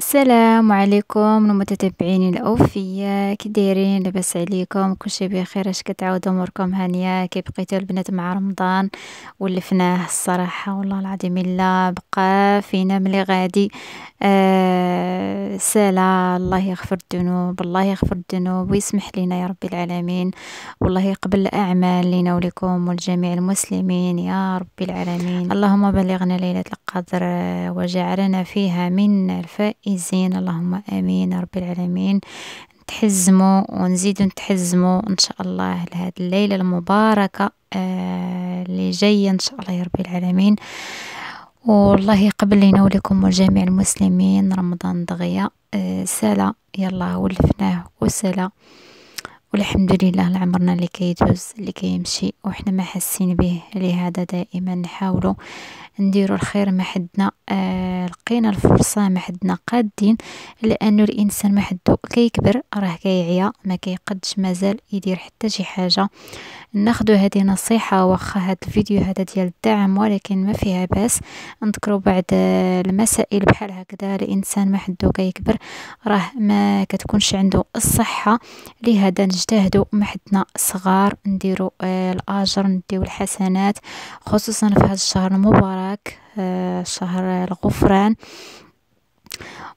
السلام عليكم المتتبعين الاوفياء كي دايرين لاباس عليكم كلشي بخير اش كتعاود اموركم هانيه كي بقيتو البنات مع رمضان ولفناه الصراحه والله العظيم الا بقى فينا ملي غادي آه سلا الله يغفر الذنوب الله يغفر الذنوب ويسمح لنا يا رب العالمين والله يقبل الاعمال لنا ولكم ولجميع المسلمين يا رب العالمين اللهم بلغنا ليله القدر آه، وجعلنا فيها من الفائز الفائزين اللهم امين رب العالمين نتحزموا ونزيدوا نتحزموا ان شاء الله لهذه الليله المباركه آه، اللي جايه ان شاء الله يا رب العالمين والله يقبل لينا ولكم وجميع المسلمين رمضان دغيا آه يلا ولفناه وسالا والحمد لله لعمرنا اللي كيدوز اللي كيمشي وحنا ما حاسين به لهذا دائما نحاولوا نديروا الخير ما حدنا آه لقينا الفرصه ما حدنا قادين لانه الانسان ما حدو كيكبر راه كيعيا ما كيقدش مازال يدير حتى شي حاجه ناخدو هذه نصيحة واخا هاد الفيديو هذا ديال الدعم ولكن ما فيها باس نذكروا بعض آه، المسائل بحال هكذا الانسان ما حدو كيكبر راه ما كتكونش عنده الصحة لهذا نجتهدوا ما حدنا صغار نديروا آه، الاجر نديو الحسنات خصوصا في هذا الشهر المبارك آه، شهر الغفران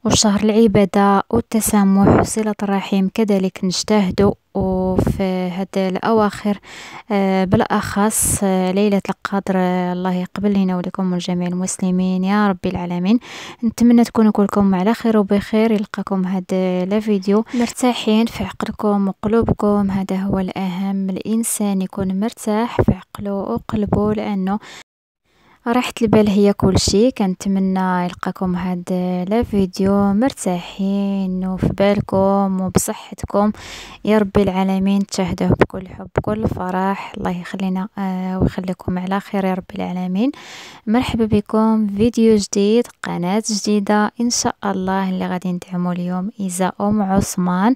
وشهر العبادة والتسامح وصلة الرحيم كذلك نجتهدو وفي هاد الأواخر آه، بالأخص آه، ليلة القدر آه، الله يقبل لينا ولكم ولجميع المسلمين يا رب العالمين نتمنى تكونوا كلكم على خير وبخير يلقاكم هاد لا فيديو مرتاحين في عقلكم وقلوبكم هذا هو الأهم الإنسان يكون مرتاح في عقله وقلبه لأنه راحت البال هي كلشي كنتمنى يلقاكم هاد الفيديو مرتاحين وفي بالكم وبصحتكم يا ربي العالمين تشاهدوه بكل حب بكل فرح الله يخلينا آه ويخليكم على خير يا رب العالمين مرحبا بكم فيديو جديد قناه جديده ان شاء الله اللي غادي ندعمو اليوم ايزا ام عثمان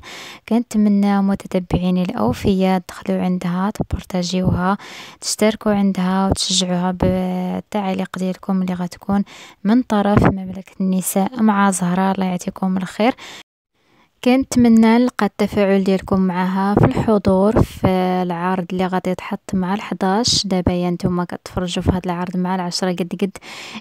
كنتمنى متتبعين الاوفياء تدخلوا عندها تبارتاجيوها تشتركوا عندها وتشجعوها ب التعليق ديالكم اللي غتكون من طرف مملكة النساء مع زهرة الله يعطيكم الخير كنتمنى نلقى التفاعل ديالكم معها في الحضور في العرض اللي غادي يتحط مع ال11 دابا نتوما كتفرجوا في هذا العرض مع العشرة قد قد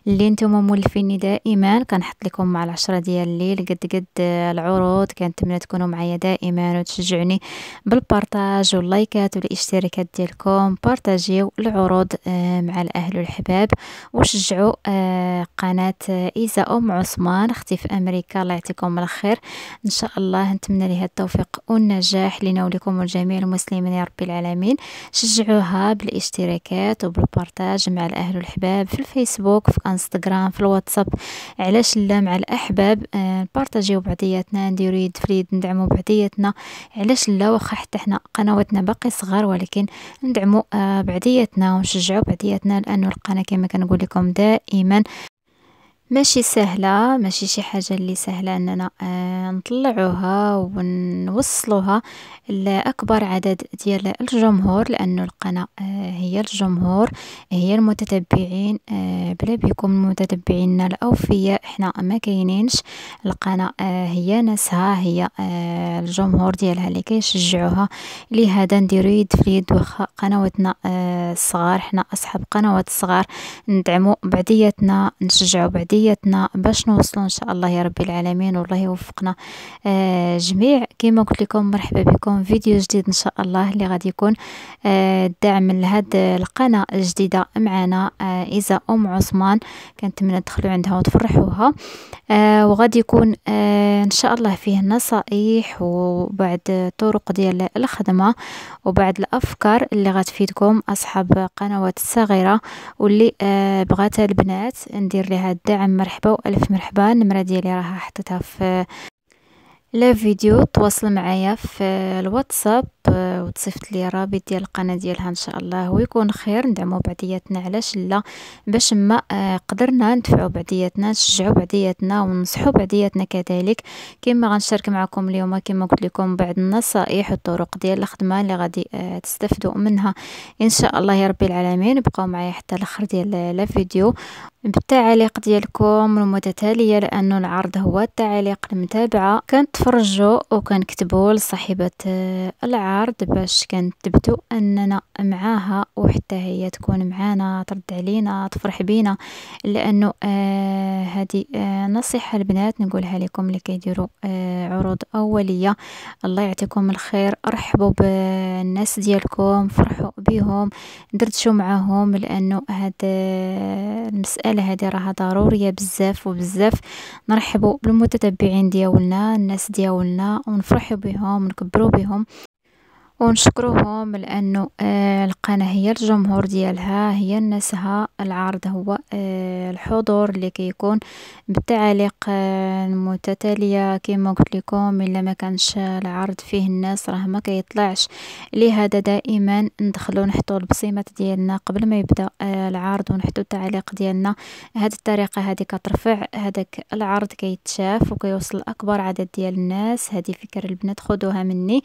اللي نتوما مولفيني دائما كنحط لكم مع العشرة ديال الليل قد قد العروض كنتمنى تكونوا معايا دائما وتشجعوني بالبارطاج واللايكات والاشتراكات ديالكم بارطاجيو العروض آه، مع الاهل والحباب وشجعوا آه، قناه ايزا ام عثمان اختي في امريكا الله يعطيكم الخير ان شاء الله الله نتمنى لها التوفيق والنجاح لنا ولكم والجميع المسلمين يا رب العالمين شجعوها بالاشتراكات وبالبارتاج مع الاهل والحباب في الفيسبوك في انستغرام في الواتساب علاش لا مع الاحباب آه، نبارطاجيو بعضياتنا نديرو يد فريد ندعمو بعضياتنا علاش لا واخا حتى حنا قنواتنا باقي صغار ولكن ندعمو آه، بعضياتنا ونشجعو بعضياتنا لانه القناه كما كنقول لكم دائما ماشي سهلة ماشي شي حاجة اللي سهلة اننا آه، نطلعوها ونوصلوها لاكبر عدد ديال الجمهور لأن القناة آه، هي الجمهور هي المتتبعين آه، بلا بيكم متتبعينا الاوفياء حنا ما كاينينش القناة هي ناسها هي الجمهور ديالها اللي كيشجعوها لهذا نديرو يد في يد وخا قنواتنا الصغار حنا اصحاب قنوات الصغار ندعمو بعضياتنا نشجعو بعضياتنا تحدياتنا باش نوصلوا ان شاء الله يا رب العالمين والله يوفقنا آه جميع كما قلت لكم مرحبا بكم فيديو جديد ان شاء الله اللي غادي يكون آه دعم لهاد القناه الجديده معنا آه اذا ام عثمان كنتمنى تدخلوا عندها وتفرحوها آه وغادي يكون آه ان شاء الله فيه نصائح وبعد طرق ديال الخدمه وبعد الافكار اللي غتفيدكم اصحاب قنوات الصغيره واللي آه بغاتها البنات ندير لها الدعم مرحبا والف مرحبا النمره ديالي راها حطيتها في لا فيديو تواصل معايا في الواتساب آه، وتصيفط لي رابط ديال القناه ديالها ان شاء الله ويكون خير ندعموا بعضياتنا علاش لا باش ما آه، قدرنا ندفعوا بعضياتنا نشجعوا بعضياتنا ونصحوا بعضياتنا كذلك كما غنشارك معكم اليوم كما قلت لكم بعض النصائح والطرق ديال الخدمه اللي غادي آه، تستفدوا منها ان شاء الله يا ربي العالمين بقاو معايا حتى الاخر ديال لا فيديو بالتعليق ديالكم المتتالية لأنه العرض هو التعليق المتابعة وكان كتبوا لصاحبة آه، العرض باش تبتو أننا معاها وحتى هي تكون معانا ترد علينا تفرح بينا لأنه آه هذه آه نصيحة البنات نقولها لكم لكي يديروا آه عروض أولية الله يعطيكم الخير أرحبوا بالناس ديالكم فرحوا بهم دردشوا معاهم لأنه هذا آه، المسألة المساله هذه راها ضروريه بزاف وبزاف نرحبوا بالمتتبعين دياولنا الناس دياولنا ونفرحوا بهم ونكبروا بهم ونشكرهم لانه آه القناه هي الجمهور ديالها هي الناسها العرض هو آه الحضور اللي كيكون بالتعاليق آه المتتاليه كما قلت لكم الا ما كانش العرض فيه الناس راه ما كيطلعش لهذا دائما ندخلو نحطو البصيمات ديالنا قبل ما يبدا آه العرض ونحطوا التعليق ديالنا هذه الطريقه هذه كترفع هذاك العرض كيتشاف وكيوصل لاكبر عدد ديال الناس هذه فكره البنات خذوها مني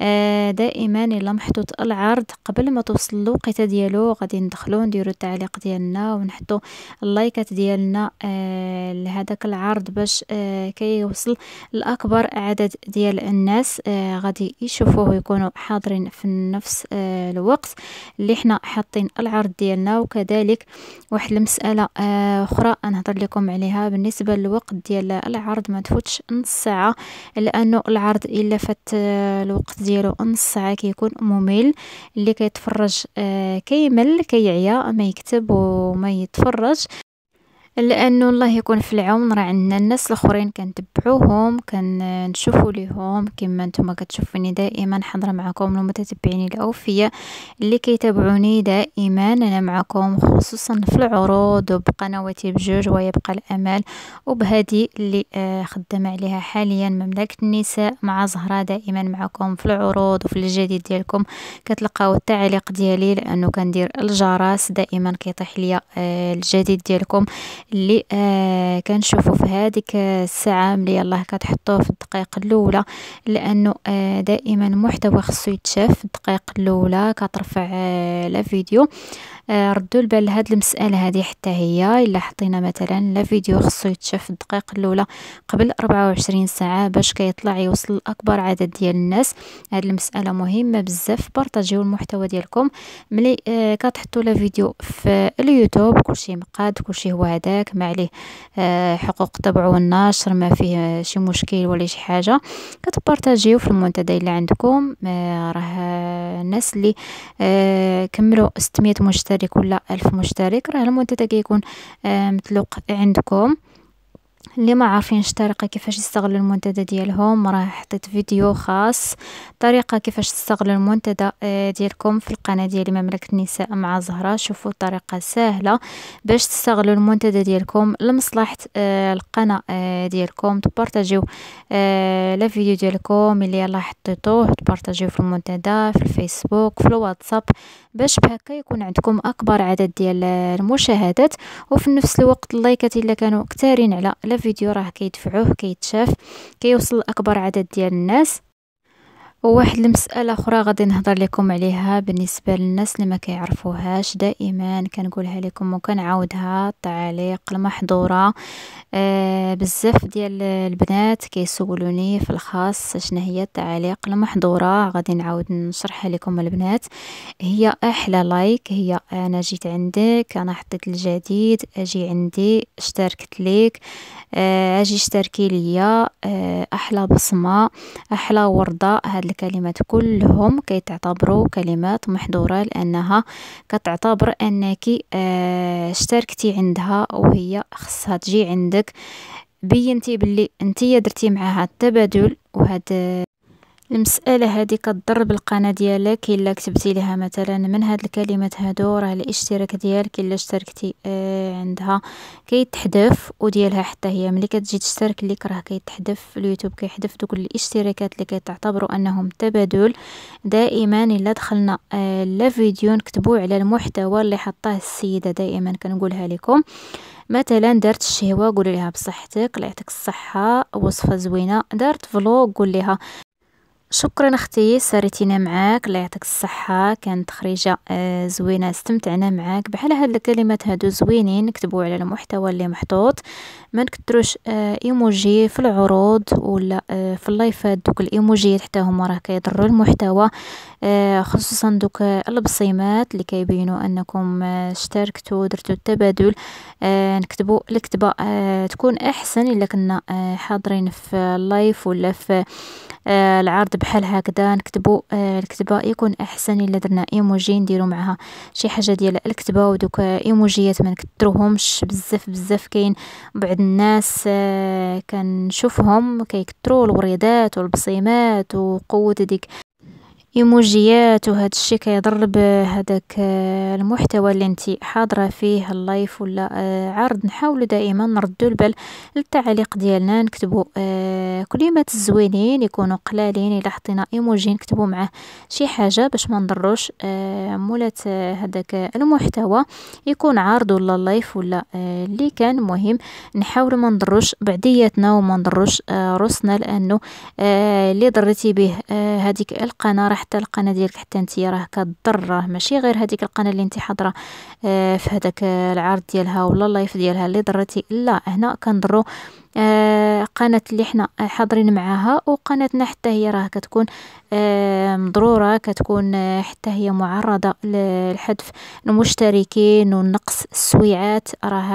آه دائما دائما الا محطوط العرض قبل ما توصل الوقيته ديالو غادي ندخلو نديرو التعليق ديالنا ونحطو اللايكات ديالنا آه لهذاك العرض باش آه كيوصل لاكبر عدد ديال الناس آه غادي يشوفوه ويكونوا حاضرين في نفس آه الوقت اللي حنا حاطين العرض ديالنا وكذلك واحد المساله آه اخرى نهضر لكم عليها بالنسبه للوقت ديال العرض ما تفوتش نص ساعه لانه العرض الا فات آه، الوقت ديالو نص ساعه ساعة كيكون ممل اللي كيتفرج آه، كيمل كيعيا ما يكتب وما يتفرج لانه الله يكون في العون راه عندنا الناس الاخرين كنتبعوهم كنشوفو ليهم كما نتوما كتشوفوني دائما حاضره معكم المتتبعين الاوفياء اللي كيتابعوني دائما انا معكم خصوصا في العروض وبقنواتي بجوج ويبقى الامل وبهذه اللي آه، خدامه عليها حاليا مملكه النساء مع زهره دائما معكم في العروض وفي الجديد ديالكم كتلقاو التعليق ديالي لانه كندير الجرس دائما كيطيح ليا آه، الجديد ديالكم اللي آه كنشوفوا في هذيك الساعه ملي يلاه كتحطوه في الدقائق الاولى لانه آه دائما محتوى خصو يتشاف في الدقائق الاولى كترفع آه لا فيديو آه، ردوا البال لهاد المساله هذه حتى هي الا حطينا مثلا لا فيديو خصو يتشاف في الدقائق الاولى قبل 24 ساعه باش كيطلع يوصل لاكبر عدد ديال الناس هاد المساله مهمه بزاف بارطاجيو المحتوى ديالكم ملي آه، كتحطوا لا فيديو في اليوتيوب كلشي مقاد كلشي هو هذاك ما عليه آه، حقوق الطبع والنشر ما فيه شي مشكل ولا شي حاجه كتبارطاجيو في المنتدى اللي عندكم راه الناس اللي كملوا 600 مشترك مشترك ولا ألف مشترك راه المنتدى كيكون آه، مطلوق عندكم اللي ما عارفينش الطريقه كيفاش يستغلوا المنتدى ديالهم راه حطيت فيديو خاص طريقه كيفاش تستغلوا المنتدى آه، ديالكم في القناه ديالي مملكه النساء مع زهره شوفوا طريقه سهله باش تستغلوا المنتدى ديالكم لمصلحه آه، القناه آه، ديالكم تبارطاجيو لا فيديو ديالكم اللي يلا حطيتوه تبارطاجيو في المنتدى في الفيسبوك في الواتساب باش بهكا يكون عندكم اكبر عدد ديال المشاهدات وفي نفس الوقت اللايكات الا كانوا كثارين على لا الفيديو راه كيدفعوه كيتشاف كيوصل لاكبر عدد ديال الناس وواحد المسألة أخرى غادي نهضر لكم عليها بالنسبة للناس اللي ما كيعرفوهاش دائما كنقولها لكم وكنعاودها التعاليق المحظورة آه بزاف ديال البنات كيسولوني في الخاص شنو هي التعاليق المحظورة غادي نعاود نشرحها لكم البنات هي احلى لايك هي انا جيت عندك انا حطيت الجديد اجي عندي اشتركت ليك آه اجي اشتركي ليا آه احلى بصمة احلى وردة هاد كلمه كلهم كيتعتبروا كلمات محظورة لأنها كتعتبر أنك آه، اشتركتي عندها وهي خصها تجي عندك بينتي بلي انتي درتي معاها التبادل وهذا المسألة هذه كتضر بالقناة ديالك إلا كتبتي لها مثلا من هاد الكلمات هادو راه الاشتراك ديالك إلا اشتركتي آه عندها كيتحذف وديالها حتى هي ملي كتجي تشترك ليك راه كيتحذف اليوتيوب كيحذف دوك الاشتراكات اللي كيتعتبروا انهم تبادل دائما الا دخلنا آه لا فيديو نكتبوا على المحتوى اللي حطاه السيده دائما كنقولها لكم مثلا دارت الشهوه قولي لها بصحتك الله يعطيك الصحه وصفه زوينه دارت فلوق قول لها شكرا اختي ساريتينا معاك الله يعطيك الصحه كانت خريجه آه، زوينه استمتعنا معاك بحال هاد الكلمات هادو زوينين نكتبو على المحتوى اللي محطوط ما نكتروش آه، ايموجي في العروض ولا آه، في اللايفات دوك الايموجيات حتى هما راه كيضروا المحتوى خصوصا دوك البصيمات اللي كيبينوا انكم اشتركتوا درتوا التبادل نكتبوا الكتبه تكون احسن الا كنا حاضرين في اللايف ولا في آه، العرض بحال هكذا نكتبو آه، الكتبه يكون احسن الا درنا ايموجي نديرو معها شي حاجه ديال الكتبه ودوك ايموجيات ما نكثروهمش بزاف بزاف كاين بعض الناس آه كنشوفهم كيكثروا الوريدات والبصيمات وقوه ديك ايموجيات وهذا الشيء كيضر بهذاك آه، المحتوى اللي انت حاضره فيه اللايف ولا آه، عرض نحاول دائما نردوا البال للتعليق ديالنا نكتبوا آه، كلمات زوينين يكونوا قلالين الا حطينا ايموجي نكتبوا معاه شي حاجه باش ما نضروش مولات هذاك المحتوى يكون عرض ولا لايف ولا اللي كان مهم نحاول ما نضروش بعدياتنا وما نضروش روسنا لانه اللي ضرتي به هذيك القناه راح حتى القناه ديالك حتى انت راه كضر راه ماشي غير هذيك القناه اللي انت حاضره آه، في هذاك آه، العرض ديالها ولا اللايف ديالها اللي ضرتي لا هنا كنضروا آه، قناة اللي حنا حاضرين معاها وقناتنا حتى هي راه كتكون مضرورة كتكون حتى هي معرضة للحذف المشتركين والنقص السويعات راه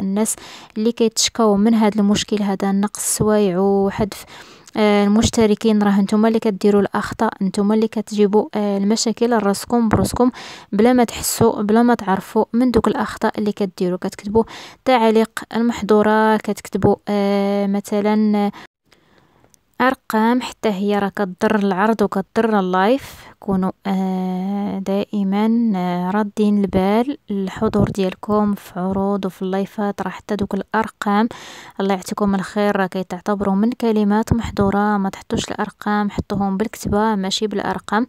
الناس اللي كيتشكاو من هذا المشكل هذا نقص السوايع وحذف آه، المشتركين راه نتوما اللي كديروا الاخطاء نتوما اللي كتجيبوا آه، المشاكل لراسكم براسكم بلا ما تحسوا بلا ما تعرفوا من دوك الاخطاء اللي كديروا كتكتبوا التعاليق المحظوره كتكتبوا آه، مثلا أرقام حتى هي راه كضر العرض وكضر اللايف كونوا آه، دائما آه، ردين البال الحضور ديالكم في عروض وفي اللايفات راه حتى دوك الارقام الله يعطيكم الخير راه كيتعتبروا من كلمات محظوره ما تحطوش الارقام حطوهم بالكتابه ماشي بالارقام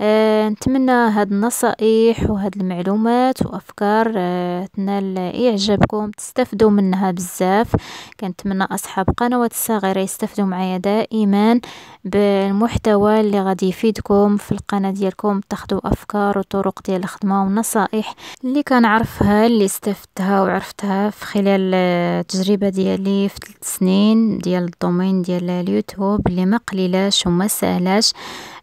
آه، نتمنى هاد النصائح وهاد المعلومات وافكار آه، تنال اعجابكم تستفدوا منها بزاف كنتمنى اصحاب قنوات الصغيره يستفدوا معايا دائما بالمحتوى اللي غادي يفيدكم في القناه ديالكم تاخذوا افكار وطرق ديال الخدمه ونصائح اللي كنعرفها اللي استفدتها وعرفتها في خلال آه، التجربه ديالي في 3 سنين ديال الدومين ديال اليوتيوب اللي ما قليلاش وما سهلاش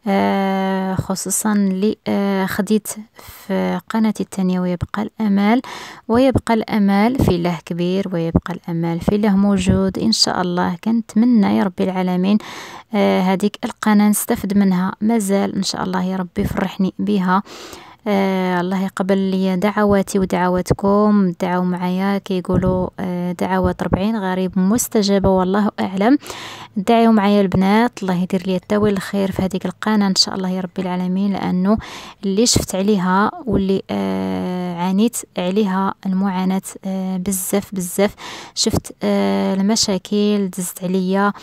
آه، خصوصا لي آه، خديت في قناتي الثانية ويبقى الأمال ويبقى الأمال في الله كبير ويبقى الأمال في الله موجود إن شاء الله كنتمنى يا ربي العالمين آه، هذيك القناة نستفد منها مازال إن شاء الله يا ربي فرحني بها آه الله يقبل لي دعواتي ودعواتكم دعوا معايا كيقولوا آه دعوات ربعين غريب مستجابة والله أعلم دعيو معايا البنات الله يدير لي التاويل الخير في هذيك القناه ان شاء الله يا ربي العالمين لانه اللي شفت عليها واللي آه عانيت عليها المعاناه آه بزاف بزاف شفت آه المشاكل دزت عليا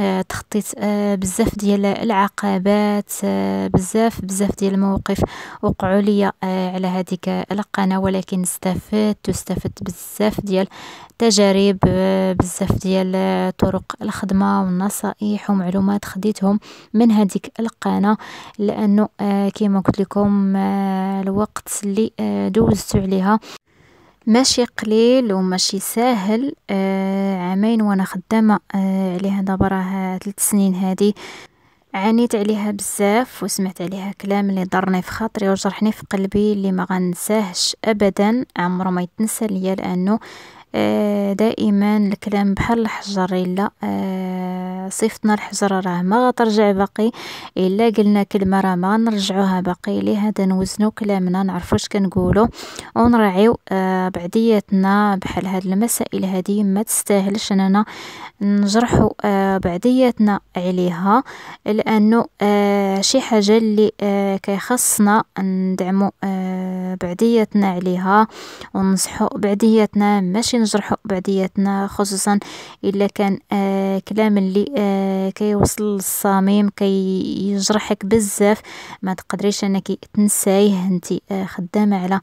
آه تخطيت آه بزاف ديال العقبات آه بزاف بزاف ديال المواقف وقعوا لي آه على هذيك القناه ولكن استفدت واستفدت بزاف ديال تجارب آه، بزاف ديال آه، طرق الخدمه والنصائح ومعلومات خديتهم من هذيك القناه لانه آه، كما قلت لكم الوقت اللي دوزت عليها ماشي قليل وماشي ساهل عامين وانا خدامه عليها دابا راه 3 سنين هذه عانيت عليها بزاف وسمعت عليها كلام اللي ضرني في خاطري وجرحني في قلبي اللي ما غنساهش ابدا عمره ما يتنسى ليا لانه آه، دائما الكلام بحال الحجر الا آه، صيفطنا الحجر راه ما غترجع باقي الا قلنا كلمه راه ما غنرجعوها باقي لهذا نوزنو كلامنا نعرفوا اش كنقولوا ونراعيوا آه، بعضياتنا بحال هاد المسائل هذه ما تستاهلش اننا نجرحوا بعضياتنا عليها لانه شي حاجه اللي كيخصنا ندعمو بعضياتنا عليها ونصحوا بعضياتنا ماشي ماشي نجرحو بعضياتنا خصوصا الا كان آه كلام اللي آه كيوصل للصميم كيجرحك كي بزاف ما تقدريش انك تنسايه انت آه خدامه على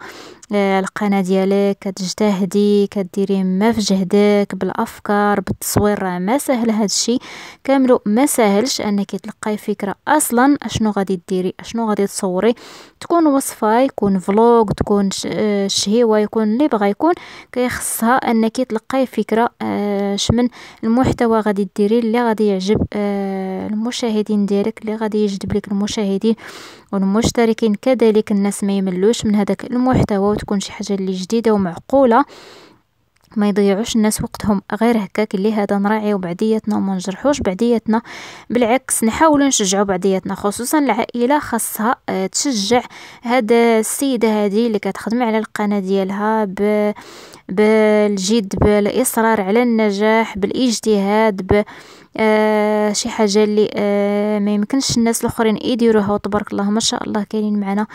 القناة ديالك كتجتهدي كديري ما في جهدك بالافكار بالتصوير راه ما ساهل هذا الشيء كامل ما ساهلش انك تلقاي فكره اصلا اشنو غادي ديري اشنو غادي تصوري تكون وصفه يكون فلوغ تكون آه، شهيوه يكون اللي بغا يكون كيخصها انك تلقاي فكره آه، شمن المحتوى غادي ديري اللي غادي يعجب آه، المشاهدين ديالك اللي غادي يجذب لك المشاهدين والمشتركين كذلك الناس ما يملوش من هذاك المحتوى تكون شي حاجه اللي جديده ومعقوله ما يضيعوش الناس وقتهم غير هكاك اللي هذا نراعيو وبعديتنا وما نجرحوش بعديتنا بالعكس نحاول نشجعوا بعديتنا خصوصا العائله خاصها آه، تشجع هاد السيده هذه اللي كتخدم على القناه ديالها ب بالجد بالاصرار على النجاح بالاجتهاد بالإجتهاد آه شي حاجه اللي آه ما يمكنش الناس الاخرين يديروها تبارك الله ما شاء الله كاينين معنا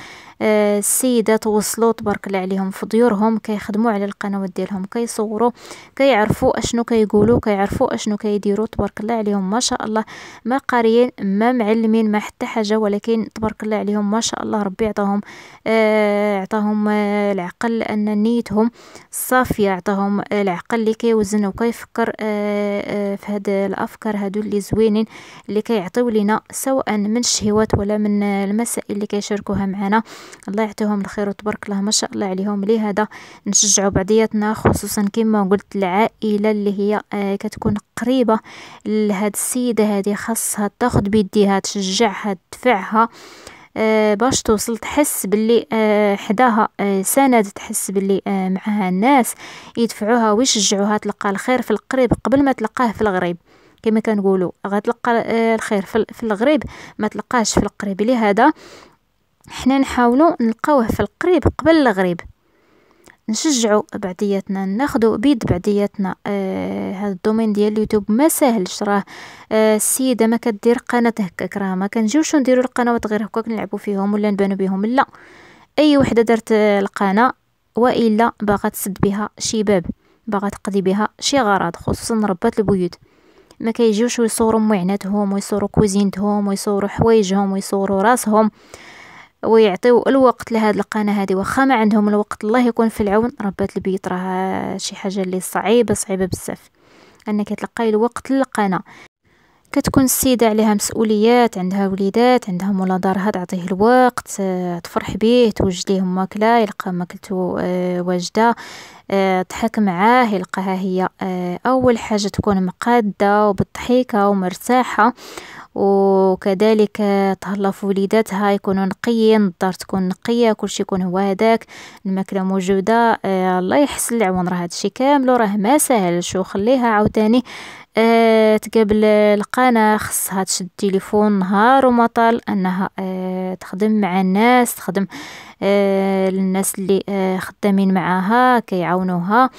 آه السيدات وصلوا تبارك الله عليهم في ديورهم كيخدموا على القنوات ديالهم كيصوروا كيعرفوا اشنو كيقولوا كيعرفوا اشنو كيديروا تبارك الله عليهم ما شاء الله ما قاريين ما معلمين ما حتى حاجه ولكن تبارك الله عليهم ما شاء الله ربي عطاهم آه عطاهم آه العقل لان نيتهم صافيه عطاهم آه، العقل اللي كيوزن وكيفكر آه، آه، في هاد الافكار الافكار هادو اللي زوينين اللي كيعطيو لينا سواء من الشهوات ولا من المسائل اللي كيشاركوها معنا الله يعطيهم الخير وتبارك الله ما شاء الله عليهم لهذا نشجعوا بعضياتنا خصوصا كما قلت العائله اللي هي آه، كتكون قريبه لهاد السيده هذه خاصها تاخذ بيديها تشجعها تدفعها آه باش توصل تحس باللي آه حداها آه سند تحس باللي آه، معها الناس يدفعوها ويشجعوها تلقى الخير في القريب قبل ما تلقاه في الغريب كما كنقولوا غتلقى آه، الخير في الغريب ما تلقاهش في القريب لهذا حنا نحاولوا نلقاوه في القريب قبل الغريب نشجعوا بعضياتنا ناخذوا بيد بعضياتنا آه هذا الدومين ديال اليوتيوب ما ساهلش راه آه السيده ما كدير قناه هكاك راه ما كنجيوش نديروا القنوات غير هكاك نلعبوا فيهم ولا نبانوا بهم لا اي وحده درت آه، القناه والا باغا تسد بها شي باب باغا تقضي بها شي غرض خصوصا ربات البيوت ما كيجيوش ويصوروا معناتهم ويصوروا كوزينتهم ويصوروا حوايجهم ويصوروا راسهم ويعطيو الوقت لهاد القناه هادي واخا ما عندهم الوقت الله يكون في العون ربات البيت راه شي حاجه اللي صعيبه صعيبه بزاف انك تلقاي الوقت للقناه كتكون السيدة عليها مسؤوليات عندها وليدات عندها مولا دارها تعطيه الوقت آه، تفرح به توجد ليه ماكلة يلقى ماكلته آه، واجدة آه، تضحك معاه يلقاها هي اول حاجة تكون مقادة وبالضحكة ومرتاحة وكذلك تهلا في وليداتها يكونوا نقيين الدار تكون نقيه كلشي يكون هو هذاك الماكله موجوده الله يحسن العون راه هادشي كامل راه ما ساهلش وخليها عاوتاني آه، تقابل القناة خصها تشد تليفون نهار ومطال انها آه، تخدم مع الناس تخدم الناس آه، اللي خدامين معاها كيعاونوها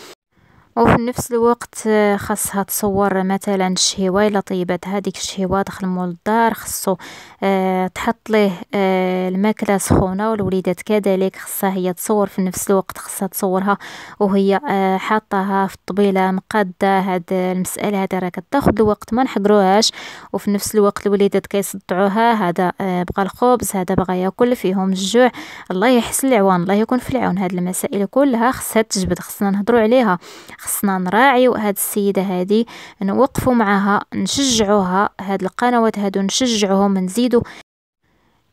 وفي نفس الوقت آه، خاصها تصور مثلا الشهيوة الا طيبات هذيك الشهيوة داخل مول الدار خصو آه، تحط ليه آه، الماكلة سخونة والوليدات كذلك خصها هي تصور في نفس الوقت خصها تصورها وهي حاطاها في الطبيلة مقادة هاد المسألة هذا راه كتاخذ الوقت ما نحقروهاش وفي نفس الوقت الوليدات كيصدعوها هذا بغى الخبز هذا بغى ياكل فيهم الجوع الله يحسن العوان الله يكون في العون هاد المسائل كلها خصها تجبد خصنا نهضروا عليها خصنا نراعيو هاد السيده هادي نوقفوا معاها نشجعوها هاد القنوات هادو نشجعوهم نزيدو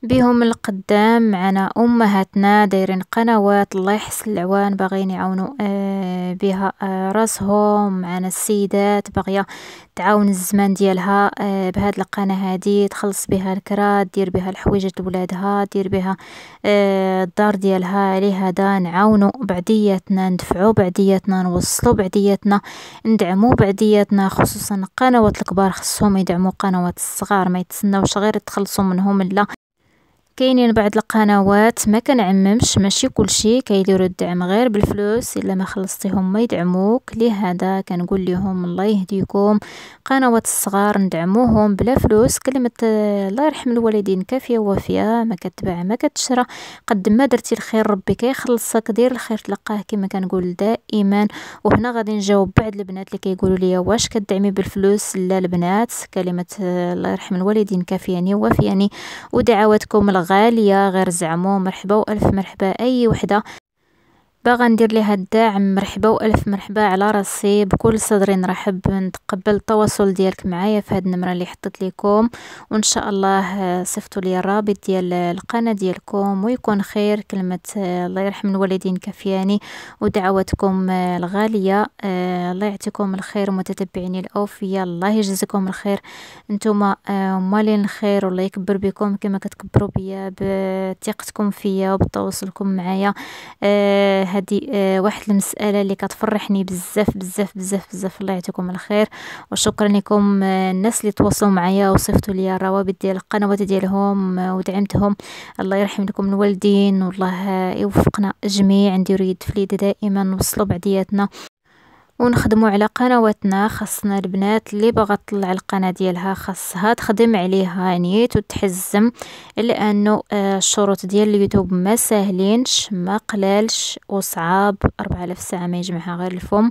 بهم القدام معنا أمهاتنا دايرين قنوات الله يحسن العوان باغيين يعاونوا آه بها آه راسهم معنا السيدات باغية تعاون الزمان ديالها آه بهاد القناة هادي تخلص بها الكراد دير بها الحويجة لولادها دير بها آه الدار ديالها عليها دا نعاونوا بعدياتنا ندفعوا بعدياتنا نوصلوا بعدياتنا ندعموا بعدياتنا خصوصا القنوات الكبار خصهم يدعموا قنوات الصغار ما يتسناوش غير تخلصوا منهم لا كاينين بعض القنوات ما كنعممش ماشي كلشي كيديروا الدعم غير بالفلوس الا ما خلصتيهم ما يدعموك لهذا كنقول لهم الله يهديكم قنوات الصغار ندعموهم بلا فلوس كلمه الله يرحم الوالدين كافيه ووافيه ما كتباع ما كتشرى قد ما درتي الخير ربي كيخلصك دير الخير تلقاه كما كنقول دائما وهنا غادي نجاوب بعض البنات اللي كيقولوا لي واش كدعمي بالفلوس لا البنات كلمه الله يرحم الوالدين كافياني ووافياني ودعواتكم غالية غير زعمو مرحبا وألف مرحبا أي وحدة باغا ندير ليها الدعم مرحبا والف مرحبا على راسي بكل صدري نرحب نتقبل التواصل ديالك معايا في هاد النمره اللي حطيت لكم وان شاء الله آه، صيفطوا لي الرابط ديال آه، القناه ديالكم ويكون خير كلمه آه، الله يرحم الوالدين كفياني ودعواتكم الغاليه الله يعطيكم الخير متتبعيني الاوفياء الله يجزيكم الخير نتوما مالين الخير والله يكبر بكم كما كتكبروا بيا بثقتكم فيا وبتواصلكم معايا هذه آه، واحد المساله اللي كتفرحني بزاف بزاف بزاف بزاف الله يعطيكم الخير وشكرا لكم آه، الناس اللي تواصلوا معايا وصيفطوا لي الروابط ديال القنوات ديالهم آه، ودعمتهم الله يرحم لكم الوالدين والله يوفقنا جميعا نديروا يد في اليد دائما نوصلوا بعدياتنا ونخدموا على قنواتنا خاصنا البنات اللي باغا تطلع القناة ديالها خاصها تخدم عليها نيت وتحزم لانه آه، الشروط ديال اليوتيوب ما ساهلينش ما قلالش وصعاب 4000 ساعه ما يجمعها غير الفم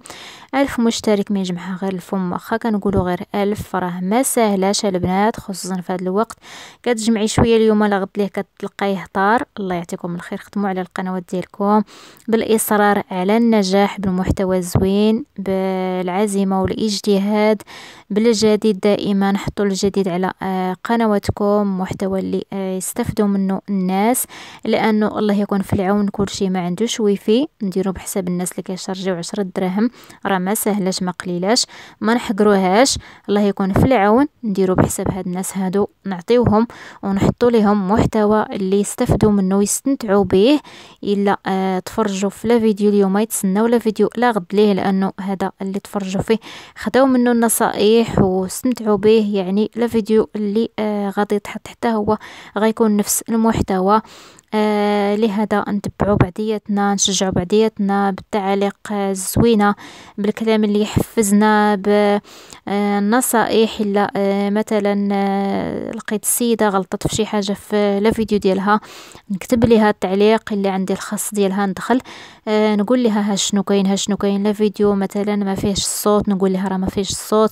1000 مشترك ما يجمعها غير الفم واخا كنقولوا غير 1000 راه ما ساهلاش البنات خصوصا في هذا الوقت كتجمعي شويه اليوم لا غد ليه كتلقايه طار الله يعطيكم الخير خدموا على القنوات ديالكم بالاصرار على النجاح بالمحتوى الزوين بالعزيمة والاجتهاد بالجديد دائما حطوا الجديد على آه، قنواتكم محتوى اللي آه، يستفدوا منه الناس لانه الله يكون في العون كل شيء ما عندوش ويفي نديروا بحساب الناس اللي كيشارجيو عشرة دراهم راه ما سهلاش ما قليلاش ما نحقروهاش الله يكون في العون نديروا بحساب هاد الناس هادو نعطيوهم ونحطوا لهم محتوى اللي يستفدوا منه ويستمتعوا به الا آه، تفرجوا في لا فيديو اليوم يتسناو لا فيديو لا غد ليه لانه هذا اللي تفرجوا فيه خداو منه النصائح واستمتعوا به يعني لا فيديو اللي آه غادي تحط حتى هو غيكون نفس المحتوى آه، لهذا نتبعو بعضياتنا نشجعو بعضياتنا بالتعاليق الزوينه بالكلام اللي يحفزنا بالنصائح آه، الا آه، مثلا لقيت السيده غلطت في شي حاجه في لا فيديو ديالها نكتب لها التعليق اللي عندي الخاص ديالها ندخل نقول لها ها شنو كاين ها شنو كاين لا فيديو مثلا ما فيهش الصوت نقول لها راه ما فيهش الصوت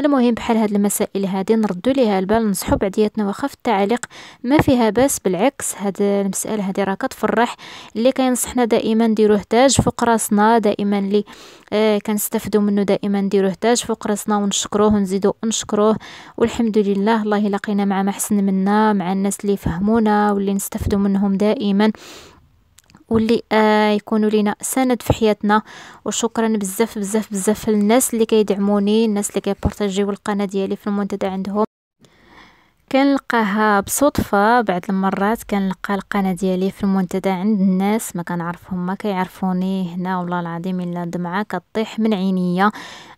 المهم بحال هاد المسائل هادي نردو ليها البال نصحو بعضياتنا واخا في التعاليق ما فيها باس بالعكس هاد المسألة هذه راه كتفرح اللي كينصحنا دائما نديروه تاج فوق راسنا دائما اللي آه كنستافدوا منه دائما نديروه تاج فوق راسنا ونشكروه ونزيدو نشكروه والحمد لله الله لقينا مع ما حسن منا مع الناس اللي فهمونا واللي نستافدوا منهم دائما واللي آه يكونوا لينا سند في حياتنا وشكرا بزاف بزاف بزاف للناس اللي كيدعموني الناس اللي كيبارطاجيو القناه ديالي في المنتدى عندهم كنلقاها بصدفة بعض المرات كنلقى القناة ديالي في المنتدى عند الناس ما كنعرفهم ما كيعرفوني هنا والله العظيم الا دمعه كطيح من عينيا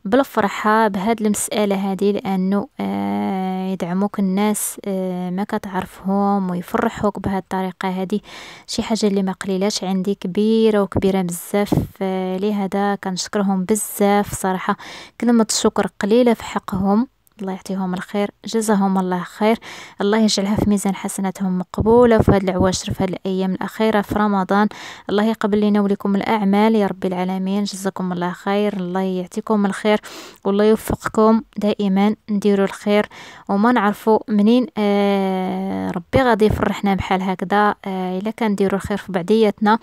بالفرحة بهاد المسألة هذه لانه آه يدعموك الناس آه ما كتعرفهم ويفرحوك بهاد الطريقة هذه شي حاجة اللي ما قليلاش عندي كبيرة وكبيرة بزاف آه لهذا كنشكرهم بزاف صراحة كلمة الشكر قليلة في حقهم الله يعطيهم الخير جزاهم الله خير الله يجعلها في ميزان حسناتهم مقبولة في هذه العواشر في هذه الأيام الأخيرة في رمضان الله يقبل لنا ولكم الأعمال يا رب العالمين جزاكم الله خير الله يعطيكم الخير والله يوفقكم دائما نديروا الخير وما نعرفوا منين آه ربي غادي يفرحنا بحال هكذا آه إلا كنديروا الخير في بعدياتنا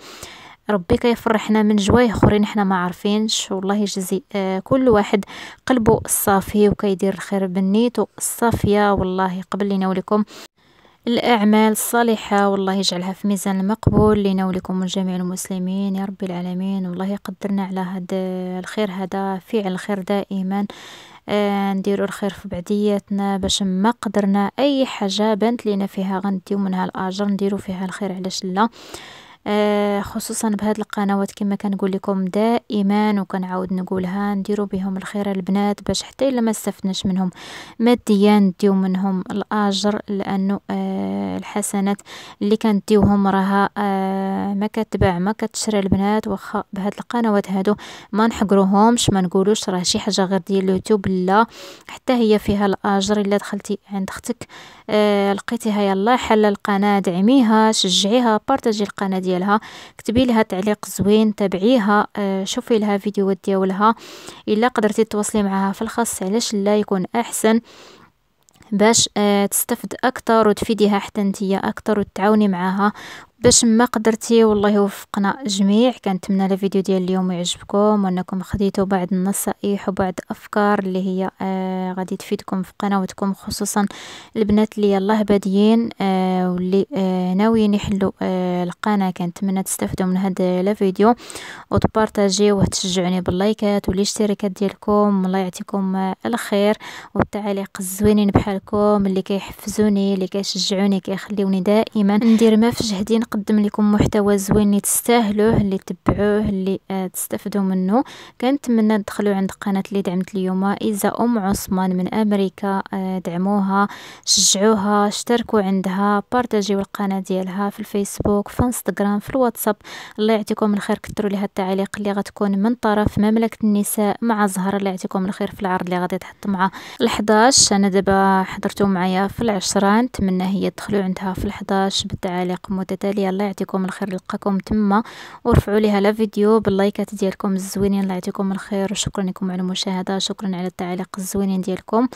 ربي كيفرحنا من جوايه اخرين حنا ما عارفينش والله يجزي آه كل واحد قلبه الصافي وكيدير الخير بالنيته الصافيه والله قبل لينا ولكم الأعمال الصالحة والله يجعلها في ميزان المقبول لينا ولكم جميع المسلمين يا رب العالمين والله يقدرنا على هذا الخير هذا فعل الخير دائما آه، نديروا الخير في بعدياتنا باش ما قدرنا اي حاجه بانت لينا فيها غنديو منها الاجر نديرو فيها الخير علاش لا آه، خصوصا بهاد القنوات كما كنقول لكم دائما وكنعاود نقولها نديروا بهم الخير البنات باش حتى الا ما استفدناش منهم ماديا نديو منهم الاجر لانه آه، الحسنات اللي كنديوهم راها آه، ما كتباع ما كتشرى البنات واخا بهاد القنوات هادو ما نحقروهمش ما نقولوش راه شي حاجه غير ديال اليوتيوب لا حتى هي فيها الاجر الا دخلتي عند اختك آه، لقيتيها يلا حل القناه دعميها شجعيها بارتجي القناه ديالها كتبي لها تعليق زوين تابعيها آه، شوفي لها فيديوهات ديالها الا قدرتي تواصلي معها في الخاص علاش لا يكون احسن باش آه، تستفد اكثر وتفيديها حتى نتيا اكثر وتعاوني معاها باش ما قدرتي والله يوفقنا جميع كنتمنى الفيديو ديال اليوم يعجبكم وانكم خديتوا بعض النصائح وبعض الافكار اللي هي آه غادي تفيدكم في قنواتكم خصوصا البنات اللي يلاه باديين آه واللي آه ناويين يحلوا آه القناه كنتمنى تستفدوا من هذا الفيديو وتبارطاجيوه وتشجعوني باللايكات والاشتراكات ديالكم الله يعطيكم آه الخير والتعليق الزوينين بحالكم اللي كيحفزوني اللي كيشجعوني كيخليوني دائما ندير ما في جهدي كنقدم لكم محتوى زوين اللي تستاهلوه اللي تبعوه اللي آه تستفدوا منه كنتمنى تدخلوا عند قناه اللي دعمت اليوم ايزا ام عثمان من امريكا آه، دعموها شجعوها اشتركوا عندها بارطاجيو القناه ديالها في الفيسبوك في انستغرام في الواتساب الله يعطيكم الخير كثروا لها التعليق اللي غتكون من طرف مملكه النساء مع زهره الله يعطيكم الخير في العرض اللي غادي تحط مع ال11 انا دابا حضرتو معايا في العشرة نتمنى هي تدخلوا عندها في ال11 بالتعاليق متتاليه عليها الله يعطيكم الخير نلقاكم تما ورفعوا ليها لا فيديو باللايكات ديالكم الزوينين الله يعطيكم الخير وشكرا لكم على المشاهده شكرا على التعليق الزوينين ديالكم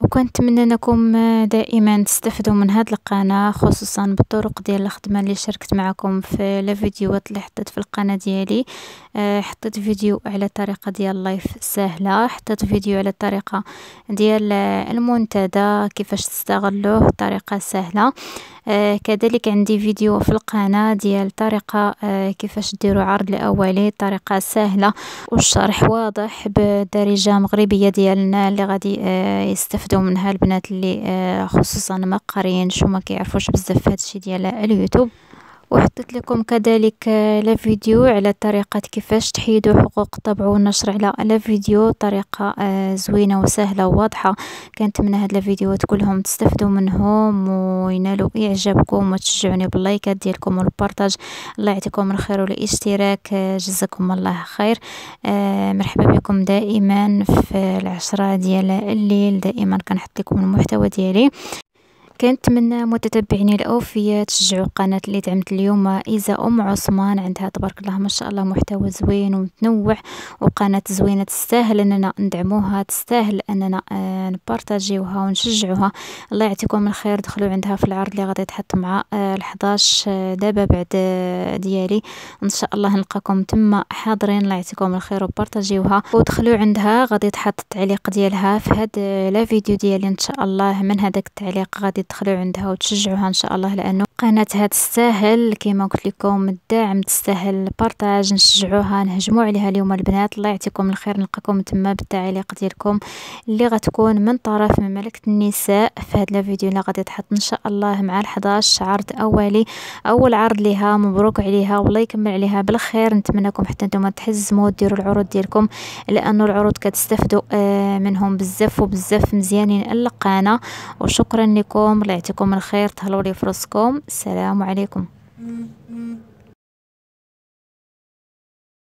وكنتمنى انكم دائما تستفدوا من هذه القناه خصوصا بالطرق ديال الخدمه اللي شاركت معكم في لا فيديوهات اللي حطيت في القناه ديالي آه، حطيت فيديو على طريقه ديال اللايف سهله حطيت فيديو على الطريقه ديال المنتدى كيفاش تستغلوه طريقه سهله آه، كذلك عندي فيديو في القناة ديال طريقة آه، كيفاش ديروا عرض لأولي طريقة سهلة والشرح واضح بالدارجة مغربية ديالنا اللي غادي آه، يستفدوا منها البنات اللي خصوصا ما شو ما كيعرفوش بزاف هادشي ديال اليوتيوب وحطيت لكم كذلك آه، لا فيديو على طريقة كيفاش تحيدوا حقوق الطبع والنشر على لا فيديو طريقة آه، زوينة وسهلة وواضحة كنتمنى هاد لا فيديو كلهم تستفدوا منهم وينالوا اعجابكم وتشجعوني باللايكات ديالكم والبارطاج الله يعطيكم الخير والاشتراك آه، جزاكم الله خير مرحبا بكم دائما في العشرة ديال الليل دائما كنحط لكم المحتوى ديالي كنتمنى متتبعيني الاوفياء تشجعوا القناه اللي دعمت اليوم ايزا ام عثمان عندها تبارك الله ما شاء الله محتوى زوين ومتنوع وقناه زوينه تستاهل اننا ندعموها تستاهل اننا آه، نبارطاجيوها ونشجعوها الله يعطيكم الخير دخلوا عندها في العرض اللي غادي تحط مع آه، ال11 آه، دابا بعد ديالي ان شاء الله نلقاكم تما حاضرين الله يعطيكم الخير وبارطاجيوها ودخلوا عندها غادي تحط التعليق ديالها في هاد لا فيديو ديالي ان شاء الله من هذاك التعليق غادي تدخلوا عندها وتشجعوها ان شاء الله لانه قناتها تستاهل كما قلت لكم الدعم تستاهل البارتاج نشجعوها نهجموا عليها اليوم البنات الله يعطيكم الخير نلقاكم تما بالتعليق ديالكم اللي غتكون من طرف مملكه النساء في هذا الفيديو اللي غادي تحط ان شاء الله مع ال11 عرض اولي اول عرض ليها مبروك عليها والله يكمل عليها بالخير نتمنىكم حتى نتوما تحزموا ديروا العروض ديالكم لانه العروض كتستافدوا آه، منهم بزاف وبزاف مزيانين اللقانه وشكرا لكم الله يعطيكم الخير تهلاو لي في السلام عليكم